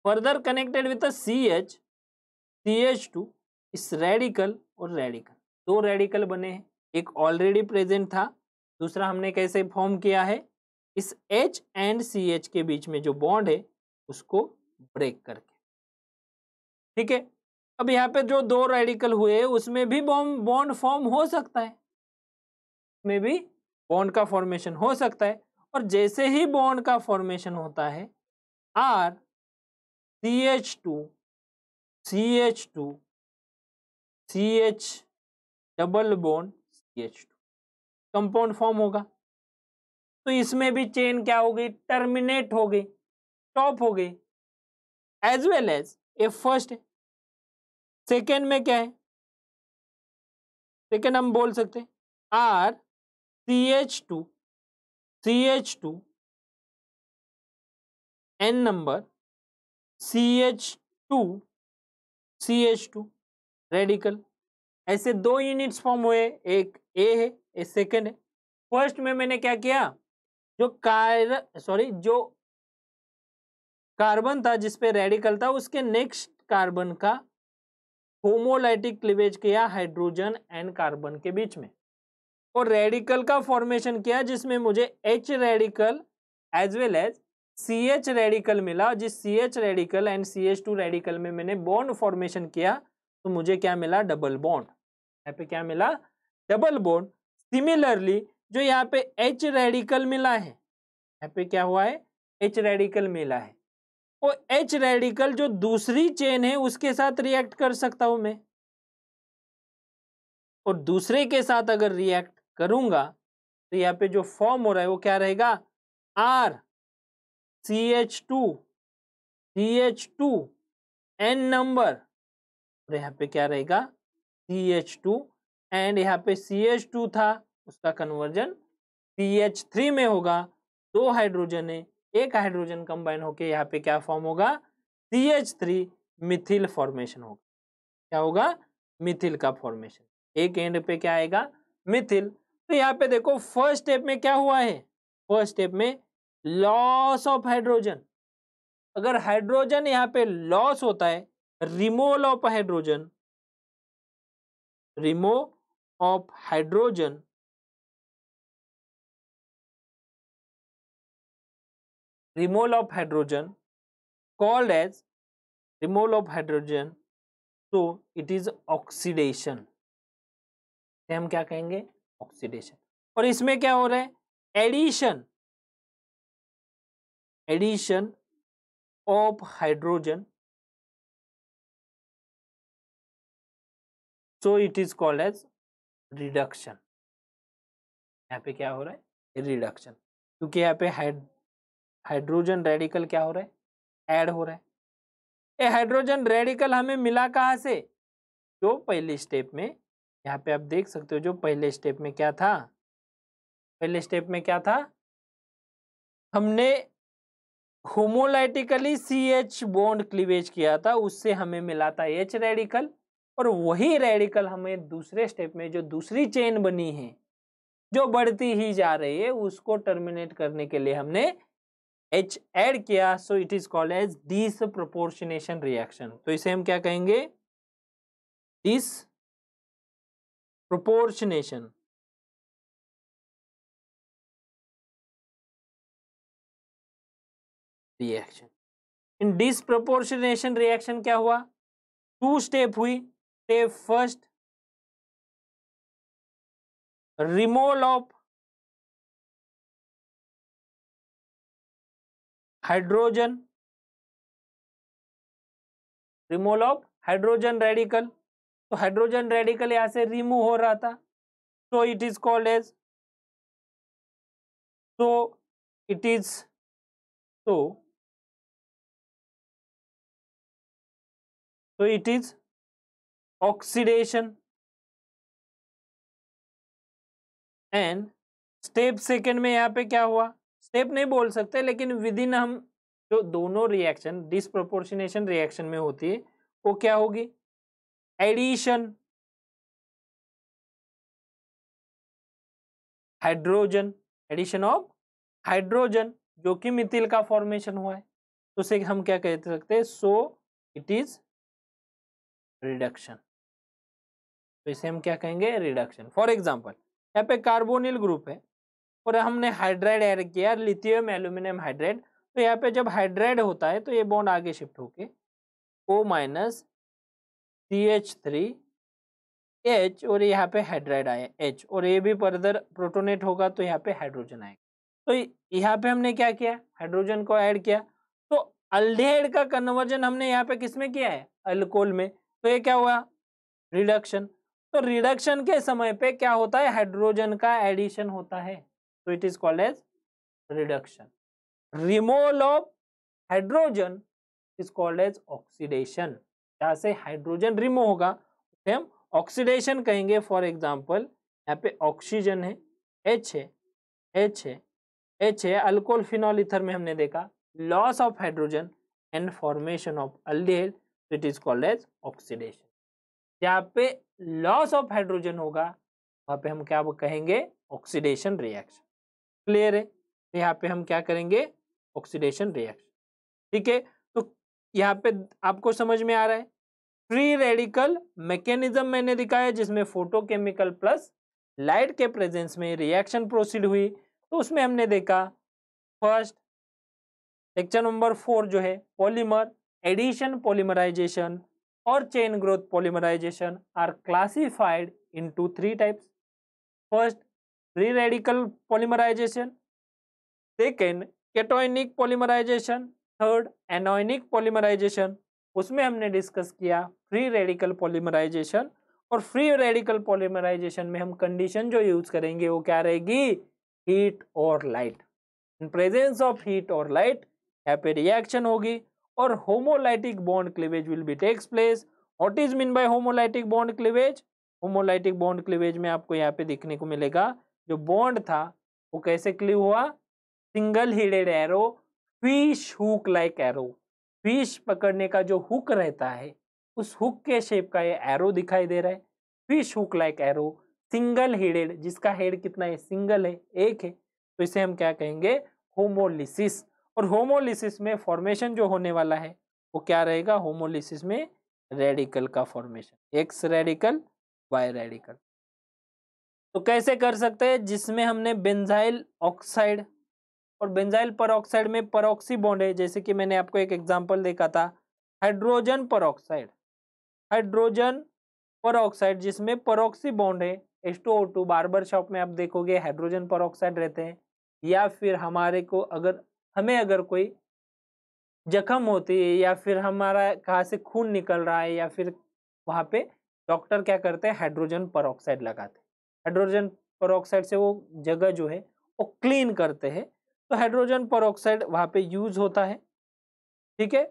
further connected with C H C H two इस रेडिकल और रेडिकल दो रेडिकल बने हैं एक ऑलरेडी प्रेजेंट था दूसरा हमने कैसे फॉर्म किया है इस एच एंड सी एच के बीच में जो बॉन्ड है उसको ब्रेक करके ठीक है अब यहाँ पे जो दो रेडिकल हुए उसमें भी बॉन्ड फॉर्म हो सकता है में भी बॉन्ड का फॉर्मेशन हो सकता है और जैसे ही बॉन्ड का फॉर्मेशन होता है R C H two C H two C H double bond C H two compound form होगा तो इसमें भी चेन क्या होगी टर्मिनेट हो गई स्टॉप हो गई as well as a first second में क्या है सेकेंड हम बोल सकते R C H two C H two n number C H two C H two radical ऐसे दो यूनिट्स फॉर्म हुए एक ए है एक सेकेंड है फर्स्ट में मैंने क्या किया जो कार सॉरी जो कार्बन था जिसपे रेडिकल था उसके नेक्स्ट कार्बन का होमोलाइटिक क्लिवेज किया हाइड्रोजन एंड कार्बन के बीच में और रेडिकल का फॉर्मेशन किया जिसमें मुझे H radical as well as C H radical मिला जिस C H radical and C H two radical में मैंने बॉन्ड फॉर्मेशन किया तो मुझे क्या मिला डबल बॉन्ड यहाँ पे क्या मिला डबल बॉन्ड सिमिलरली जो यहाँ पे एच रेडिकल मिला है यहाँ पे क्या हुआ है एच रेडिकल मिला है और एच रेडिकल जो दूसरी चेन है उसके साथ रिएक्ट कर सकता हूं मैं और दूसरे के साथ अगर रिएक्ट करूंगा तो यहाँ पे जो फॉर्म हो रहा है वो क्या रहेगा R C H two C H two n number और यहाँ पे क्या रहेगा सी एच टू एंड यहाँ पे सी एच टू था उसका कन्वर्जन सी एच थ्री में होगा दो हाइड्रोजन है एक हाइड्रोजन कंबाइन होके यहाँ पे क्या फॉर्म होगा C H three methyl formation होगा क्या होगा मिथिल का फॉर्मेशन एक एंड पे क्या आएगा मिथिल तो यहाँ पे देखो फर्स्ट स्टेप में क्या हुआ है फर्स्ट स्टेप में लॉस ऑफ हाइड्रोजन अगर हाइड्रोजन यहाँ पे लॉस होता है removal of hydrogen removal of hydrogen removal of hydrogen called as removal of hydrogen so it is oxidation हम क्या कहेंगे ऑक्सीडेशन और इसमें क्या हो रहा है addition addition of hydrogen so it is called as reduction यहाँ पे क्या हो रहा है रिडक्शन क्योंकि यहाँ पे हाइड हाइड्रोजन रेडिकल क्या हो रहा है ऐड हो रहा है ये हाइड्रोजन रेडिकल हमें मिला कहाँ से जो पहले स्टेप में यहाँ पे आप देख सकते हो जो पहले स्टेप में क्या था पहले स्टेप में क्या था हमने homolytically C H bond cleavage किया था उससे हमें मिला था एच रेडिकल और वही रेडिकल हमें दूसरे स्टेप में जो दूसरी चेन बनी है जो बढ़ती ही जा रही है उसको टर्मिनेट करने के लिए हमने एच ऐड किया so it is called as disproportionation reaction तो इसे हम क्या कहेंगे disproportionation reaction in disproportionation reaction क्या हुआ टू स्टेप हुई step first removal of hydrogen removal of hydrogen radical तो हाइड्रोजन रेडिकल यहां से रिमूव हो रहा था so it is called as so it is so so it is oxidation and step second में यहां पे क्या हुआ स्टेप नहीं बोल सकते लेकिन विद इन हम जो दोनों रिएक्शन डिस्प्रोपोर्शनेशन रिएक्शन में होती है वो क्या होगी addition hydrogen addition of hydrogen जो कि मिथिल का फॉर्मेशन हुआ है तो उसे हम क्या कह सकते हैं सो इट इज रिडक्शन तो इसे हम क्या कहेंगे रिडक्शन फॉर एग्जाम्पल यहाँ पे कार्बोनिल ग्रुप है और हमने हाइड्राइड एड किया लिथियम एल्यूमिनियम हाइड्राइड तो यहाँ पे जब हाइड्राइड होता है तो ये बॉन्ड आगे शिफ्ट होके O minus C H three H और यहाँ पे हाइड्राइड आया एच और ये भी फर्दर प्रोटोनेट होगा तो यहाँ पे हाइड्रोजन आएगा तो यहाँ पे हमने क्या किया हाइड्रोजन को ऐड किया तो अल्डेड का कन्वर्जन हमने यहाँ पे किसमें किया है अल्कोहल में तो ये क्या हुआ रिडक्शन तो रिडक्शन के समय पे क्या होता है हाइड्रोजन का एडिशन होता है so it is called as reduction removal of hydrogen is called as oxidation यहाँ से हाइड्रोजन रिमूव होगा उसे हम ऑक्सीडेशन कहेंगे फॉर एग्जाम्पल यहाँ पे ऑक्सीजन है एच है एच है एच है अल्कोहल फिनॉल इथर में हमने देखा loss of hydrogen and formation of aldehyde it is called as oxidation यहाँ पे लॉस ऑफ हाइड्रोजन होगा वहाँ पे हम क्या कहेंगे ऑक्सीडेशन रिएक्शन क्लियर है तो यहाँ पे हम क्या करेंगे ऑक्सीडेशन रिएक्शन ठीक है तो यहाँ पे आपको समझ में आ रहा है फ्री रेडिकल मैकेनिज्म मैंने दिखाया जिसमें फोटोकेमिकल प्लस लाइट के प्रेजेंस में रिएक्शन प्रोसीड हुई तो उसमें हमने देखा फर्स्ट लेक्चर नंबर फोर जो है पॉलीमर एडिशन पॉलीमराइजेशन और chain growth polymerization are classified into three types first free radical polymerization second cationic polymerization third anionic polymerisation उसमें हमने डिस्कस किया फ्री रेडिकल पॉलीमराइजेशन और फ्री रेडिकल पॉलीमराइजेशन में हम condition जो यूज करेंगे वो क्या रहेगी हीट और light in presence of heat और लाइट यहाँ पे रिएक्शन होगी और homolytic bond cleavage will be takes place what is mean by homolytic bond cleavage homolytic bond cleavage में आपको यहाँ पे देखने को मिलेगा जो बॉन्ड था वो कैसे क्लीव हुआ single headed arrow fish hook like arrow fish पकड़ने का जो हुक रहता है उस हुक के शेप का ये एरो दिखाई दे रहा है fish hook like arrow single headed जिसका हेड कितना है सिंगल है एक है तो इसे हम क्या कहेंगे होमोलिसिस और होमोलिसिस में फॉर्मेशन जो होने वाला है वो क्या रहेगा होमोलिसिस में रेडिकल का formation X radical Y radical तो कैसे कर सकते हैं जिसमें हमने बेंजाइल ऑक्साइड और बेंजाइल परऑक्साइड में परोक्सी बॉन्ड है जैसे कि मैंने आपको एक एग्जांपल देखा था हाइड्रोजन परऑक्साइड हाइड्रोजन परऑक्साइड जिसमें परोक्सी बॉन्ड है S two O two barber shop में आप देखोगे हाइड्रोजन परऑक्साइड रहते हैं या फिर हमारे को अगर हमें अगर कोई जख्म होती है या फिर हमारा कहाँ से खून निकल रहा है या फिर वहाँ पे डॉक्टर क्या करते हैं हाइड्रोजन पर लगाते हैं हाइड्रोजन परोक्साइड से वो जगह जो है वो क्लीन करते हैं तो हाइड्रोजन परोक्साइड वहाँ पे यूज होता है ठीक है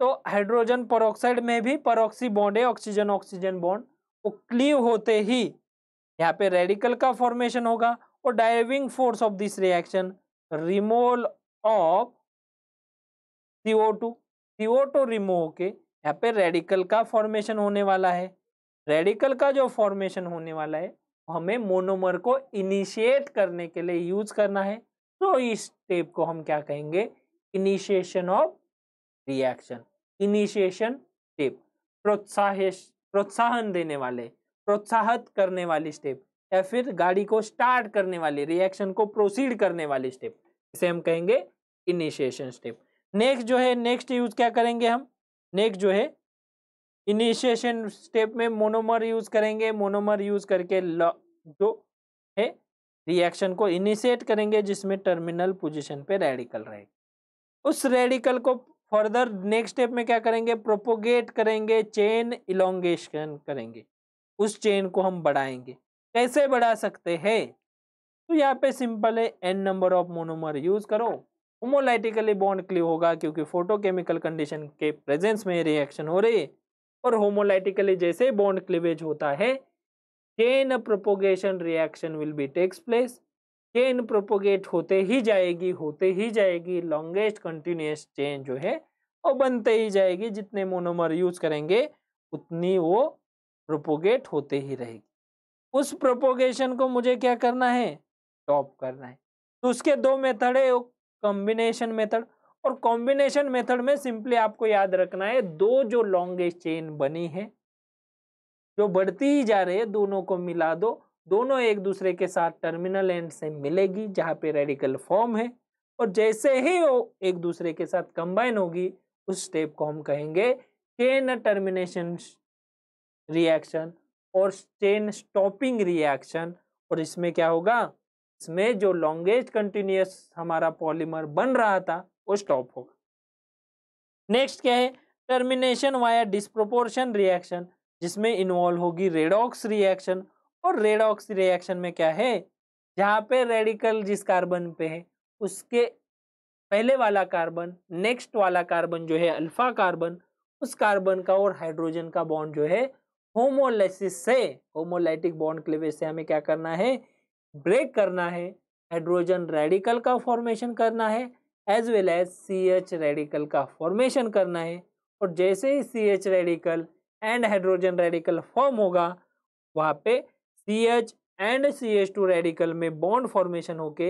तो हाइड्रोजन परोक्साइड में भी परोक्सी बॉन्ड है ऑक्सीजन ऑक्सीजन बॉन्ड वो क्लीव होते ही यहाँ पे रेडिकल का फॉर्मेशन होगा और driving force of this reaction removal of CO two CO two remove के यहाँ पे रेडिकल का फॉर्मेशन होने वाला है रेडिकल का जो फॉर्मेशन होने वाला है हमें मोनोमर को इनिशिएट करने के लिए यूज करना है तो इस स्टेप को हम क्या कहेंगे initiation of reaction initiation step प्रोत्साहित प्रोत्साहन देने वाले प्रोत्साहित करने वाली स्टेप या फिर गाड़ी को स्टार्ट करने वाली रिएक्शन को प्रोसीड करने वाली स्टेप इसे हम कहेंगे इनिशिएशन स्टेप नेक्स्ट जो है नेक्स्ट यूज क्या करेंगे हम नेक्स्ट जो है इनिशिएशन स्टेप में मोनोमर यूज करेंगे मोनोमर यूज करके जो है रिएक्शन को इनिशिएट करेंगे जिसमें टर्मिनल पोजीशन पे रेडिकल रहेगा उस रेडिकल को फर्दर नेक्स्ट स्टेप में क्या करेंगे प्रोपोगेट करेंगे चेन इलोंगेशन करेंगे उस चेन को हम बढ़ाएंगे कैसे बढ़ा सकते हैं तो यहाँ पे सिंपल है n number of monomer use करो होमोलाइटिकली बॉन्ड क्लियर होगा क्योंकि फोटोकेमिकल कंडीशन के प्रेजेंस में रिएक्शन हो रही है और होमोलाइटिकली जैसे बॉन्ड क्लीवेज होता है chain propagation reaction will be takes place chain propagate होते ही जाएगी होते ही जाएगी लॉन्गेस्ट कंटिन्यूस चेन जो है वो बनते ही जाएगी जितने मोनोमर यूज करेंगे उतनी वो प्रोपोगेट होते ही रहेगी उस प्रोपोगेशन को मुझे क्या करना है स्टॉप करना है तो उसके दो मेथड है कॉम्बिनेशन मेथड और कॉम्बिनेशन मेथड में सिंपली आपको याद रखना है दो जो लॉन्गेस्ट चेन बनी है जो बढ़ती ही जा रही है दोनों को मिला दो दोनों एक दूसरे के साथ टर्मिनल एंड से मिलेगी जहाँ पे रेडिकल फॉर्म है और जैसे ही वो एक दूसरे के साथ कंबाइन होगी उस स्टेप को हम कहेंगे चेन टर्मिनेशन रिएक्शन और चेन स्टॉपिंग रिएक्शन और इसमें क्या होगा इसमें जो लॉन्गेस्ट कंटिन्यूस हमारा पॉलीमर बन रहा था वो स्टॉप होगा नेक्स्ट क्या है टर्मिनेशन वाया डिस्प्रोपोर्शन रिएक्शन जिसमें इन्वॉल्व होगी रेडॉक्स रिएक्शन और रेडॉक्स रिएक्शन में क्या है जहाँ पे रेडिकल जिस कार्बन पे है उसके पहले वाला कार्बन नेक्स्ट वाला कार्बन जो है अल्फा कार्बन उस कार्बन का और हाइड्रोजन का बॉन्ड जो है होमोलाइसिस से होमोलाइटिक बॉन्ड लिए से हमें क्या करना है ब्रेक करना है हाइड्रोजन रेडिकल का फॉर्मेशन करना है as well as C H radical का फॉर्मेशन करना है और जैसे ही C H radical and hydrogen radical form होगा वहाँ पे C H and C H two radical में बॉन्ड फॉर्मेशन होके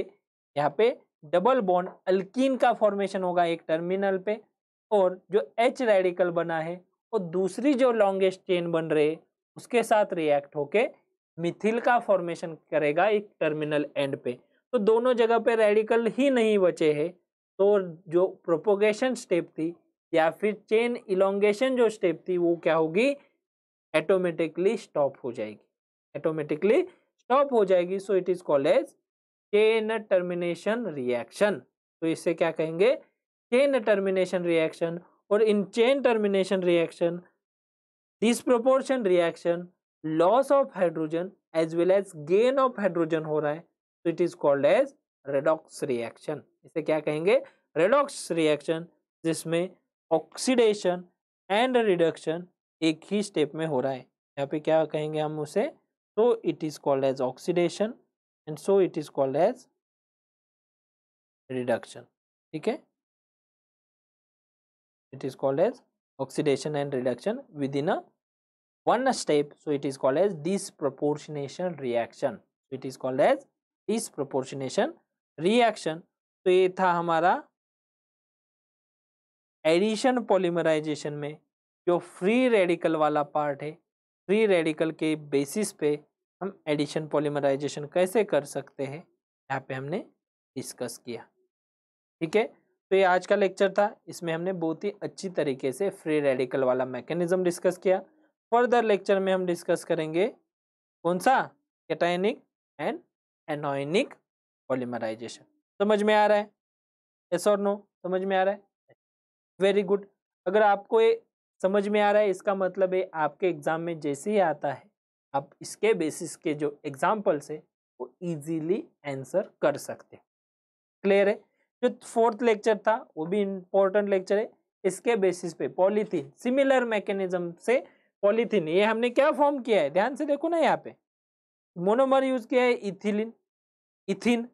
यहाँ पे डबल बॉन्ड अल्किन का फॉर्मेशन होगा एक टर्मिनल पे और जो एच रेडिकल बना है और दूसरी जो लॉन्गेस्ट चेन बन रहे उसके साथ रिएक्ट होके मिथिल का फॉर्मेशन करेगा एक टर्मिनल एंड पे तो दोनों जगह पे रेडिकल ही नहीं बचे हैं तो जो प्रोपोगेशन स्टेप थी या फिर चेन इलोंगेशन जो स्टेप थी वो क्या होगी ऑटोमेटिकली स्टॉप हो जाएगी ऑटोमेटिकली स्टॉप हो जाएगी so it is called as chain termination reaction तो इससे क्या कहेंगे चेन टर्मिनेशन रिएक्शन और in chain termination reaction proportion reaction loss of hydrogen as well as gain of hydrogen हो रहा है तो it is called as redox reaction इसे क्या कहेंगे रेडॉक्स रिएक्शन जिसमें ऑक्सीडेशन एंड रिडक्शन एक ही स्टेप में हो रहा है यहाँ पे क्या कहेंगे हम उसे so it is called as oxidation and so it is called as reduction ठीक है it is called as oxidation and reduction within a one step so it is called as disproportionation reaction it is called as disproportionation reaction तो ये था हमारा addition polymerization में जो free radical वाला part है free radical के basis पे हम एडिशन पॉलीमराइजेशन कैसे कर सकते हैं यहाँ पे हमने डिस्कस किया ठीक है तो ये आज का लेक्चर था इसमें हमने बहुत ही अच्छी तरीके से फ्री रेडिकल वाला मैकेनिज्म डिस्कस किया फर्दर लेक्चर में हम डिस्कस करेंगे कौन सा कैटाइनिक एंड एनोइनिक पॉलीमराइजेशन समझ में आ रहा है यस और नो समझ में आ रहा है वेरी गुड अगर आपको ये समझ में आ रहा है इसका मतलब है आपके एग्ज़ाम में जैसे ही आता है आप इसके बेसिस के जो एग्जाम्पल्स है वो इजीली आंसर कर सकते हैं क्लियर है जो फोर्थ लेक्चर था वो भी इम्पोर्टेंट लेक्चर है इसके बेसिस पे पॉलीथीन सिमिलर मैकेनिज्म से पॉलीथीन ये हमने क्या फॉर्म किया है ध्यान से देखो ना यहाँ पे मोनोमर यूज़ किया है इथिलीन इथिन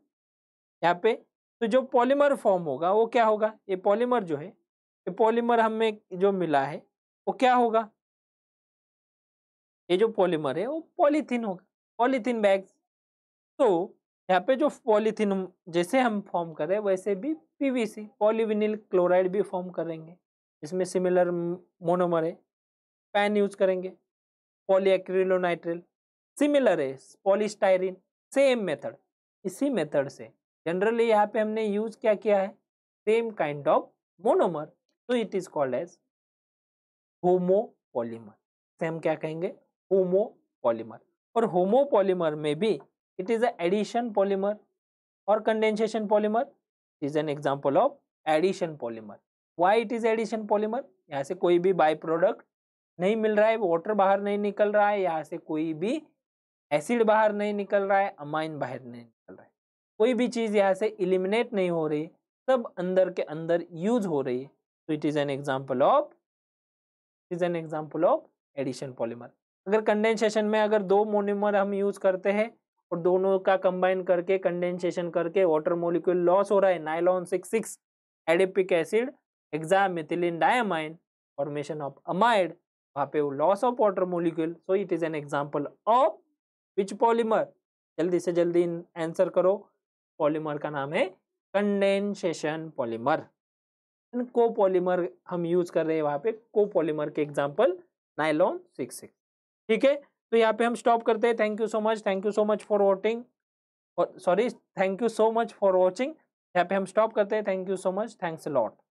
यहाँ पे तो जो पॉलीमर फॉर्म होगा वो क्या होगा ये पॉलीमर जो है ये पॉलीमर हमें जो मिला है वो क्या होगा ये जो पॉलीमर है वो पॉलीथीन होगा पॉलीथीन बैग तो यहाँ पे जो पॉलीथीन जैसे हम फॉर्म करें वैसे भी पीवीसी पॉलीविनिल क्लोराइड भी फॉर्म करेंगे इसमें सिमिलर मोनोमर है पैन यूज करेंगे पॉलीएक्रिलोनाइट्रिल सिमिलर है पॉलीस्टाइरिन सेम मेथड इसी मेथड से जनरली यहाँ पे हमने यूज क्या किया है सेम काइंड ऑफ मोनोमर तो it is called as homopolymer से हम क्या कहेंगे होमोपॉलीमर और होमोपॉलीमर में भी इट इज एडिशन पॉलीमर और condensation polymer is an example of addition polymer why it is addition polymer यहाँ से कोई भी बाई प्रोडक्ट नहीं मिल रहा है वाटर बाहर नहीं निकल रहा है यहाँ से कोई भी एसिड बाहर नहीं निकल रहा है अमाइन बाहर नहीं कोई भी चीज़ यहाँ से इलिमिनेट नहीं हो रही सब अंदर के अंदर यूज हो रही है तो it is an example of it is an example of addition polymer अगर कंडेंसेशन में अगर दो मोनोमर हम यूज करते हैं और दोनों का कंबाइन करके कंडेंसेशन करके वाटर मोलिक्यूल लॉस हो रहा है nylon six six adipic acid hexamethylene diamine formation of amide वहाँ पे वो loss of water molecule so it is an example of which polymer जल्दी से जल्दी आंसर करो पॉलीमर का नाम है कंडेंसेशन पॉलीमर पॉलीमर हम यूज कर रहे हैं वहां पे पॉलीमर के एग्जांपल नाइलॉन सिक्स सिक्स ठीक है तो यहाँ पे हम स्टॉप करते हैं thank you so much thank you so much for watching sorry thank you so much for watching यहाँ पे हम स्टॉप करते हैं thank you so much thanks lot